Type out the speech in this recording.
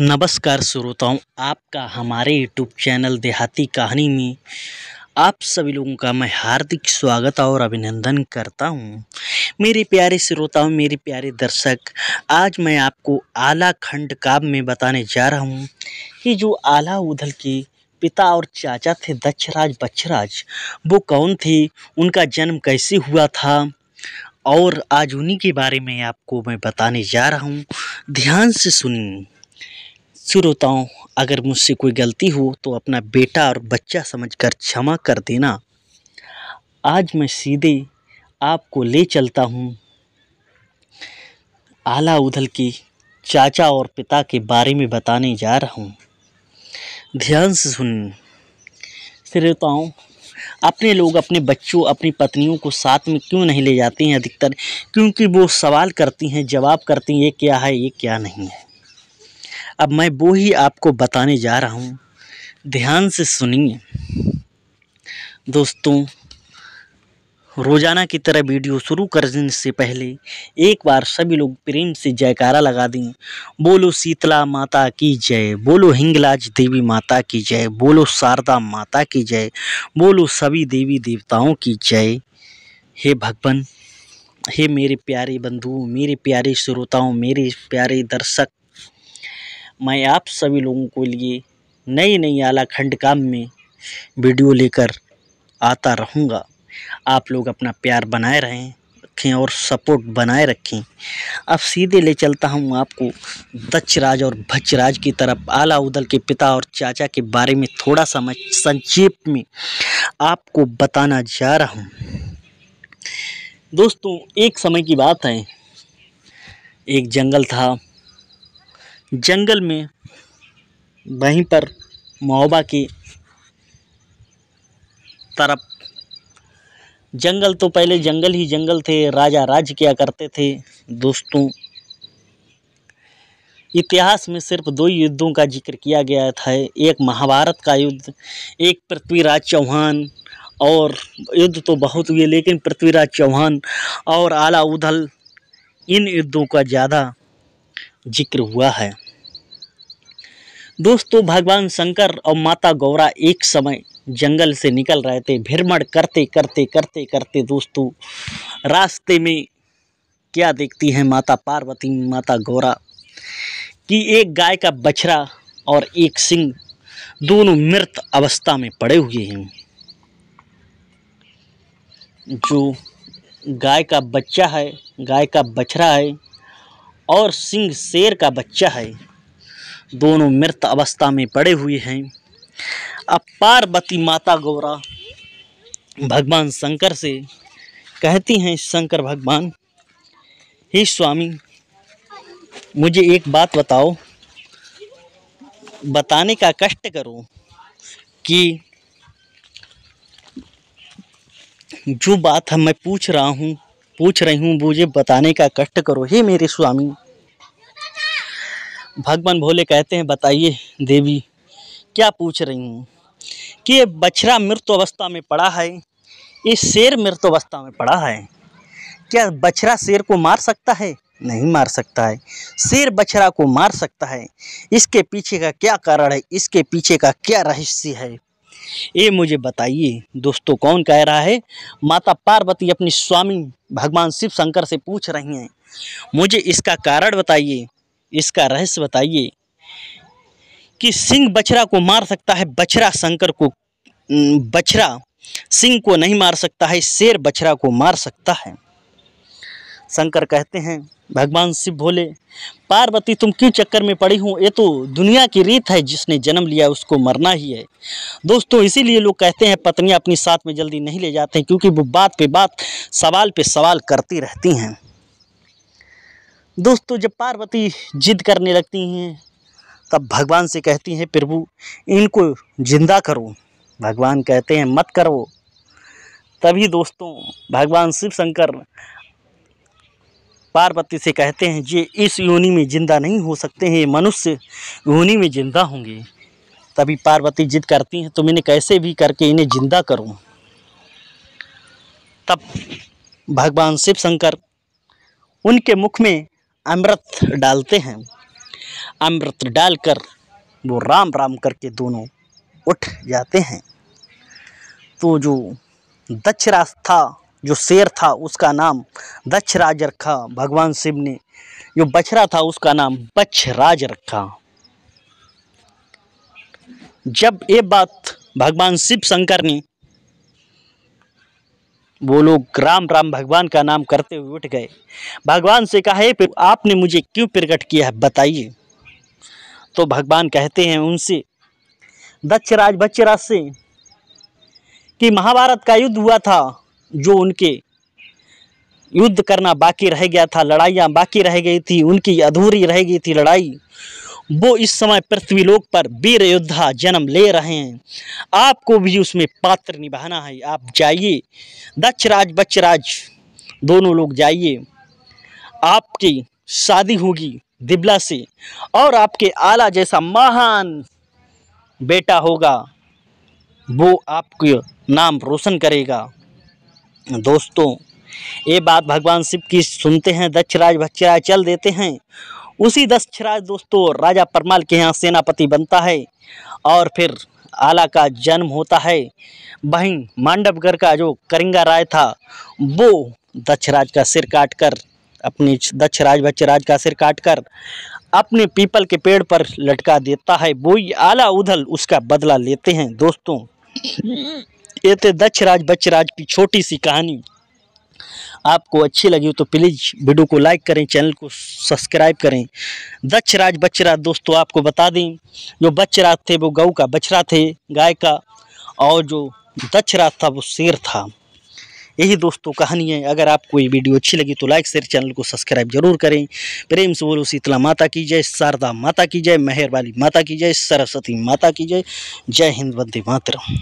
नमस्कार श्रोताओं आपका हमारे यूट्यूब चैनल देहाती कहानी में आप सभी लोगों का मैं हार्दिक स्वागत और अभिनंदन करता हूं। मेरे प्यारे श्रोताओं मेरे प्यारे दर्शक आज मैं आपको आला खंड काव्य में बताने जा रहा हूं कि जो आला उधल के पिता और चाचा थे दक्षराज बक्षराज वो कौन थे उनका जन्म कैसे हुआ था और आज उन्हीं के बारे में आपको मैं बताने जा रहा हूँ ध्यान से सुनिए श्रोताओं अगर मुझसे कोई गलती हो तो अपना बेटा और बच्चा समझकर क्षमा कर देना आज मैं सीधे आपको ले चलता हूँ आला उधल के चाचा और पिता के बारे में बताने जा रहा हूँ ध्यान से सुन श्रोताओं अपने लोग अपने बच्चों अपनी पत्नियों को साथ में क्यों नहीं ले जाते हैं अधिकतर क्योंकि वो सवाल करती हैं जवाब करती हैं ये क्या है ये क्या नहीं है अब मैं वो ही आपको बताने जा रहा हूँ ध्यान से सुनिए दोस्तों रोज़ाना की तरह वीडियो शुरू करने से पहले एक बार सभी लोग प्रेम से जयकारा लगा दें बोलो शीतला माता की जय बोलो हिंगलाज देवी माता की जय बोलो शारदा माता की जय बोलो सभी देवी देवताओं की जय हे भगवान हे मेरे प्यारे बंधुओं मेरे प्यारे श्रोताओं मेरे प्यारे दर्शक मैं आप सभी लोगों के लिए नई नई आला खंड काम में वीडियो लेकर आता रहूँगा आप लोग अपना प्यार बनाए रहें रखें और सपोर्ट बनाए रखें अब सीधे ले चलता हूँ आपको दक्षराज और भचराज की तरफ आला उदल के पिता और चाचा के बारे में थोड़ा सा मैं संक्षेप में आपको बताना जा रहा हूँ दोस्तों एक समय की बात है एक जंगल था जंगल में वहीं पर महोबा की तरफ जंगल तो पहले जंगल ही जंगल थे राजा राज किया करते थे दोस्तों इतिहास में सिर्फ दो युद्धों का जिक्र किया गया था एक महाभारत का युद्ध एक पृथ्वीराज चौहान और युद्ध तो बहुत हुए लेकिन पृथ्वीराज चौहान और आला उधल इन युद्धों का ज़्यादा जिक्र हुआ है दोस्तों भगवान शंकर और माता गौरा एक समय जंगल से निकल रहे थे भ्रमण करते करते करते करते दोस्तों रास्ते में क्या देखती हैं माता पार्वती माता गौरा कि एक गाय का बछड़ा और एक सिंह दोनों मृत अवस्था में पड़े हुए हैं जो गाय का बच्चा है गाय का बछड़ा है और सिंह शेर का बच्चा है दोनों मृत अवस्था में पड़े हुए हैं अब पार्वती माता गौरा भगवान शंकर से कहती हैं शंकर भगवान हे स्वामी मुझे एक बात बताओ बताने का कष्ट करो कि जो बात हम मैं पूछ रहा हूँ पूछ रही हूँ मुझे बताने का कष्ट करो हे मेरे स्वामी भगवान भोले कहते हैं बताइए देवी क्या पूछ रही हूँ कि ये बछड़ा मृत अवस्था में पड़ा है ये शेर मृत अवस्था में पड़ा है क्या बछड़ा शेर को मार सकता है नहीं मार सकता है शेर बछड़ा को मार सकता है इसके पीछे का क्या कारण है इसके पीछे का क्या रहस्य है ये मुझे बताइए दोस्तों कौन कह रहा है माता पार्वती अपनी स्वामी भगवान शिव शंकर से पूछ रही हैं मुझे इसका कारण बताइए इसका रहस्य बताइए कि सिंह बछरा को मार सकता है बछरा शंकर को बछरा सिंह को नहीं मार सकता है शेर बछरा को मार सकता है शंकर कहते हैं भगवान शिव भोले पार्वती तुम क्यों चक्कर में पड़ी हूँ ये तो दुनिया की रीत है जिसने जन्म लिया उसको मरना ही है दोस्तों इसीलिए लोग कहते हैं पत्नियाँ अपनी साथ में जल्दी नहीं ले जाते हैं क्योंकि वो बात पे बात सवाल पे सवाल करती रहती हैं दोस्तों जब पार्वती जिद करने लगती हैं तब भगवान से कहती हैं प्रभु इनको जिंदा करो भगवान कहते हैं मत करो तभी दोस्तों भगवान शिव शंकर पार्वती से कहते हैं ये इस योनि में जिंदा नहीं हो सकते हैं मनुष्य योनि में जिंदा होंगे तभी पार्वती जिद करती हैं तो मैंने कैसे भी करके इन्हें जिंदा करूं तब भगवान शिव शंकर उनके मुख में अमृत डालते हैं अमृत डालकर वो राम राम करके दोनों उठ जाते हैं तो जो दक्ष रास्ता जो शेर था उसका नाम दक्षराज रखा भगवान शिव ने जो बछरा था उसका नाम बछराज रखा जब ये बात भगवान शिव शंकर ने वो लोग राम राम भगवान का नाम करते हुए उठ गए भगवान से कहा है फिर आपने मुझे क्यों प्रकट किया है बताइए तो भगवान कहते हैं उनसे दक्षराज बच्चराज से कि महाभारत का युद्ध हुआ था जो उनके युद्ध करना बाकी रह गया था लड़ाइयाँ बाकी रह गई थी उनकी अधूरी रह गई थी लड़ाई वो इस समय पृथ्वीलोक पर वीर योद्धा जन्म ले रहे हैं आपको भी उसमें पात्र निभाना है आप जाइए दक्षराज बच्चराज दोनों लोग जाइए आपकी शादी होगी दिबला से और आपके आला जैसा महान बेटा होगा वो आपके नाम रोशन करेगा दोस्तों ये बात भगवान शिव की सुनते हैं दक्षराज भक्षराज चल देते हैं उसी दक्षराज दोस्तों राजा परमाल के यहाँ सेनापति बनता है और फिर आला का जन्म होता है वहीं मांडवगढ़ का जो करिंगा राय था वो दक्षराज का सिर काट कर अपनी दक्षराज भक्षराज का सिर काट कर अपने पीपल के पेड़ पर लटका देता है वो आला उधल उसका बदला लेते हैं दोस्तों कहते दक्ष राज बच्च राज की छोटी सी कहानी आपको अच्छी लगी हो तो प्लीज़ वीडियो को लाइक करें चैनल को सब्सक्राइब करें दक्ष राज बच्चरा दोस्तों आपको बता दें जो बच्चराज थे वो गऊ का बछरा थे गाय का और जो दक्ष राज था वो शेर था यही दोस्तों कहानी है अगर आपको ये वीडियो अच्छी लगी तो लाइक शेयर चैनल को सब्सक्राइब जरूर करें प्रेम से बोलो शीतला माता की जय शारदा माता की जय मेहर वाली माता की जय सरस्वती माता की जय जय हिंद वंदे मातरम